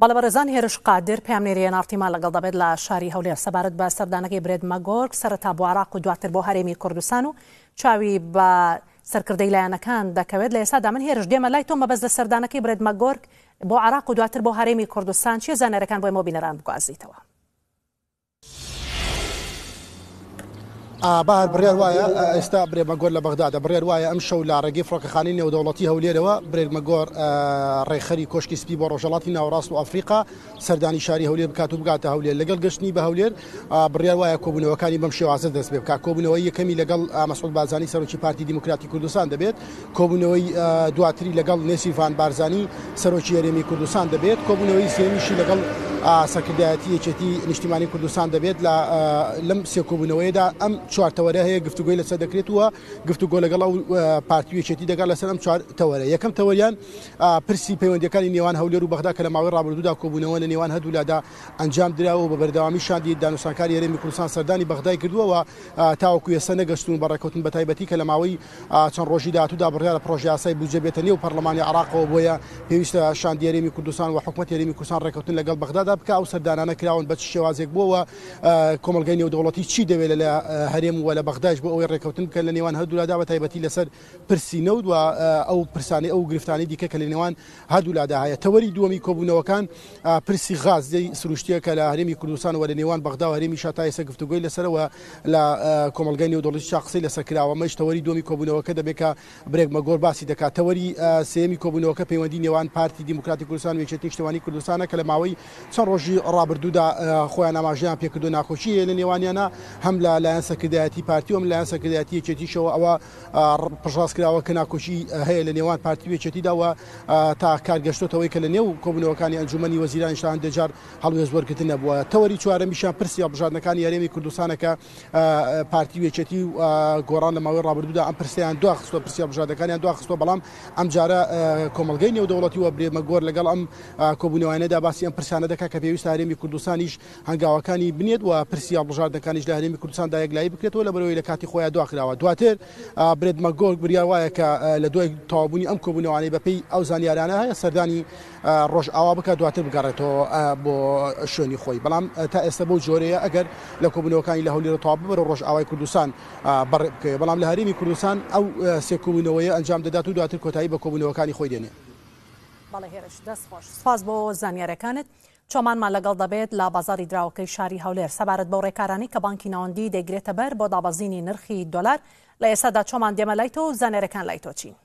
بەڵەبەرزان هێرش قادر پامێریە نارتیما لەگەڵ دەبێت لە شاری هەولێر سەبارەت بە سەردانەکەی برێت مەگۆرگ سەرتا بواراق و دواتر بۆ هەرێمی کوردستان و چاوی بە سەرکردەی لایەنەکان دەکەوێت لە ئێستا من هێرش دێمە لای تۆمە بەس لە سەردانەکەی برێت مەگۆرگ بۆ عراق و دواتر بۆ هەرێمی کوردستان چێ زانەرەکان بۆی مۆبینەران بگوازیتەوە. ئابار بڕێر وایە ئێستا برێمەگۆر لە بەغدادا بڕێر وایە ئەم شەو لا ڕێگەی فڕۆکەخانی نێودەوڵەتی هەولێرەوە برێرمەگۆر ڕێخەری کۆشکی سپی بۆ ڕۆژەڵاتی ناوەڕاست و ئەفریقا سەردانی شاری هەولێر بکات و بگاتە هەولێر لەگەڵ گەشتنی بە هەولێر بڕێر وایە کۆبوونەوەکانی بەم شێوازە دەست بێ بکات کۆبوونەوەی یەکەمی لەگەڵ مەسود بازانی سەرۆکی پارتی دیموکراتی کوردستان دەبێت کۆبوونەوەی دواتری لەگەڵ نێسی ڤان بارزانی سەرۆکی یاریێمی کوردستان دەبێت کۆبوونەوەی سێمیشی لەگەڵ سەکردایەتی یەکێتی نیشتیمانی کوردستان دەبێت لە لەم سێکۆبوونەوەیدا ئەم چوارتەوەرە هەیە گفتوگوی لەسەر دەکرێتوە گفتوگۆ لەگەڵ پارتی یەکێتی دەگەڵ لەسەر ئەم چوارتەوەرە یەکەم تەوەریان پرسی پەیوەندەکانی نێوان هەولێر و بەخدا کە لە ماوەی ڕابردوودا کۆبوونەوە لە نێوان هەدوولادا ئەنجام دراوە بە بەردەوامی شادی دانوسانکاری هەرێمی کوردستان سەردانی بەخدای کردووە تاوەکو ێسە نەگەشتون بەڕێکوتن بە تایبەتی کە لە ماوەی چەند ڕۆژی دااتوودا بڕیا لە پرۆژیاسای بجێبێتە نێو پەرلمانی عراقەوە بۆیە پێویستە شاندیێریمی کوردستان و حکوومەت هێریمی کوردستان ڕێکوتن لەگەڵ بەخدا ئامادە بکە ئەو سەردانانە کراون بە شێوازێک بووە کۆمەلگەی نێو دەوڵەتی چی دەوێت لە هەرێم وە لە بەغداش بۆ ئەوەی ڕێککەوتن بکە لە نێوان هەردوولادا بە تایبەتی لەسەر پرسیینە و دووە ئەو پرسانی ئەو گرفتانی دیکە کە لە نێوان هەردوولادا هەیە تەوەری دووەمی کۆبوونەوەکان پرسی غازدەی سروشتیە کە لە هەرێمی کوردستان و لە نێوان بەغدا و هەرێمی شاتای سە گفتوگوی لەسەرەوە لە کۆمەلگەی نێو دەڵی شاقسی لەسەر کراوە مەش تەوەری دووەمی کۆبوونەوەکە دەبێتکە برێک مەگۆر باسی دەکات تەوەری سێمی کۆبوونەوەکە پەیوەندی نێوان پارتی دیموکراتی کوردستان وێچێتی شتوانی کوردستانە کە لە ماوەی چەند ڕۆژی ڕابردوودا خۆیان ئاماژیان پێکردو ناخۆشیە لە نێوانیانە هەم لە لایەن سەکردایەتی پارتیۆم لایەن سەکردایەتی چێتیشەوە ئەوە پشڕاستکراوە کە ناکۆشی هەیە لە نێوان پارتی وێچێتیداوە تا کارگەشتۆتەوەی کە لە نێو کۆبنەوەکانی ئەنجومی وەزیران شان دەجار هەڵوێز وەرگتن نەبووە تەوەری چوارەمیشان پرسی بژاردنەکانی یاریێمی کوردستانەکە پارتی وێچێتی گۆڕان لە ماوەی ڕابردوودا ئەم پرسیان دو خستۆ پرسی بژاردەکانیان دو خستۆ بەڵام ئەم جارە کۆمەلگەی نێودەوڵەتی وە برێمە گۆر لەگەڵ ئەم کۆبوونەوەیانەدا باسی ئەم پرسیانە دەکە کە پێویست هەرێمی کوردستانیش هەنگاوەکانی بنێت و پرسییا بژاردەکانیش لە هەرێمی کوردستان دایەکلایی بکرێتەوە لە بەرەوەی لە کاتی خۆیان دواخراوە دواتر برێت مەگۆرگ بریاوایە کە لە دوای تاوابوونی ئەم کۆبوونەوەوانەی بەپی ئەو زانیارانە هەیە سەردانی ڕۆژ ئاوا بکە دواتر بگەڕێتەوە بۆ شوێنی خۆی بەڵام تا ئێستا بۆ جۆرەیە ئەگەر لە کۆبوونەوەکانی لە هەولێرە تاوا ببەرە ڕۆژ ئاوای کوردستان بەڵام لە هەرێمی کوردستان ئەو سێکوبوونەوەی ئەنجام دەدات و دواتر کۆتایی بە کۆبوونەوەکانی خۆی دێنێت بەڵێ هێرش دەستخۆش سپاس بۆ زانیارەکانت چۆمانمان لەگەڵ دەبێت لا بازاری دراوەکەی شاری هەولێر سەبارەت بۆ ڕێکارانی کە بانکی ناوەندی دەگرێتە بەر بۆ دابەزینی نرخی دلار لە ئێستادا چۆمان دێمە لای تۆ زانێرەکان لای تۆچین